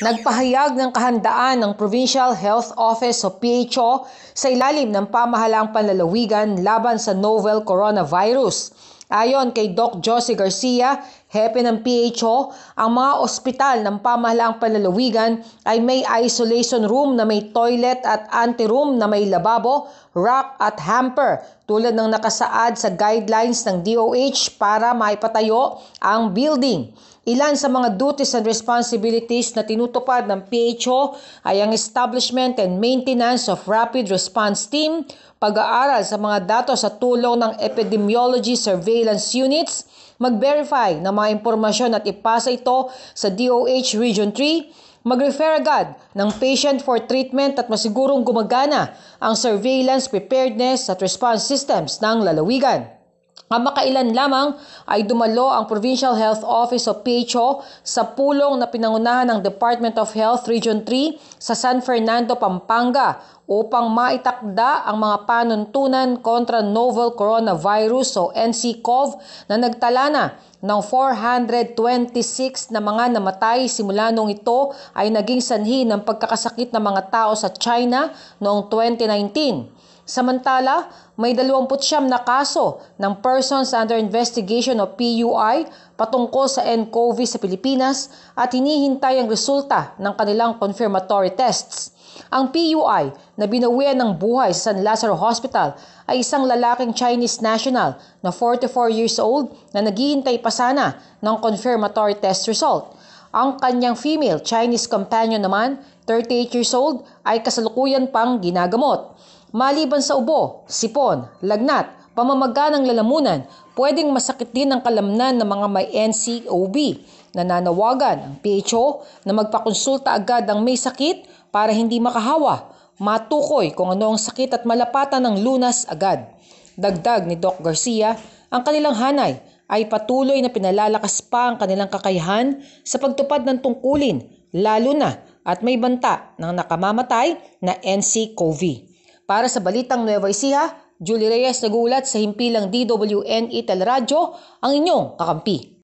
Nagpahayag ng kahandaan ng Provincial Health Office o PHO sa ilalim ng pamahalang panlalawigan laban sa novel coronavirus. Ayon kay Doc Josie Garcia, hepe ng PHO, ang mga ospital ng pamahalaang panlalawigan ay may isolation room na may toilet at anteroom na may lababo, rack at hamper tulad ng nakasaad sa guidelines ng DOH para maipatayo ang building. Ilan sa mga duties and responsibilities na tinutupad ng PHO ay ang establishment and maintenance of rapid response team, pag-aaral sa mga datos sa tulong ng epidemiology surveillance units, mag-verify ng mga impormasyon at ipasa ito sa DOH Region 3, mag-refer agad ng patient for treatment at masigurong gumagana ang surveillance preparedness at response systems ng lalawigan. Ang makailan lamang ay dumalo ang Provincial Health Office o PHO sa pulong na pinangunahan ng Department of Health Region 3 sa San Fernando, Pampanga upang maitakda ang mga panuntunan kontra novel coronavirus o NCCOV na nagtala na ng 426 na mga namatay simula noong ito ay naging sanhi ng pagkakasakit ng mga tao sa China noong 2019. Samantala, may 29 na kaso ng Persons Under Investigation o PUI patungkol sa nCoV sa Pilipinas at hinihintay ang resulta ng kanilang confirmatory tests. Ang PUI na binawian ng buhay sa San Lazaro Hospital ay isang lalaking Chinese national na 44 years old na naghihintay pa sana ng confirmatory test result. Ang kanyang female Chinese companion naman, 38 years old, ay kasalukuyan pang ginagamot. Maliban sa ubo, sipon, lagnat, pamamaga ng lalamunan, pwedeng masakit din ang kalamnan ng mga may NCOB. nanawagan ang PHO na magpakonsulta agad ang may sakit para hindi makahawa, matukoy kung ano ang sakit at malapatan ng lunas agad. Dagdag ni Doc Garcia, ang kanilang hanay ay patuloy na pinalalakas pa ang kanilang kakayahan sa pagtupad ng tungkulin, lalo na at may banta ng nakamamatay na NC-COVID. Para sa Balitang Nueva Ecija, Julie Reyes nagulat sa himpilang DWN Itel e Radio, ang inyong kakampi.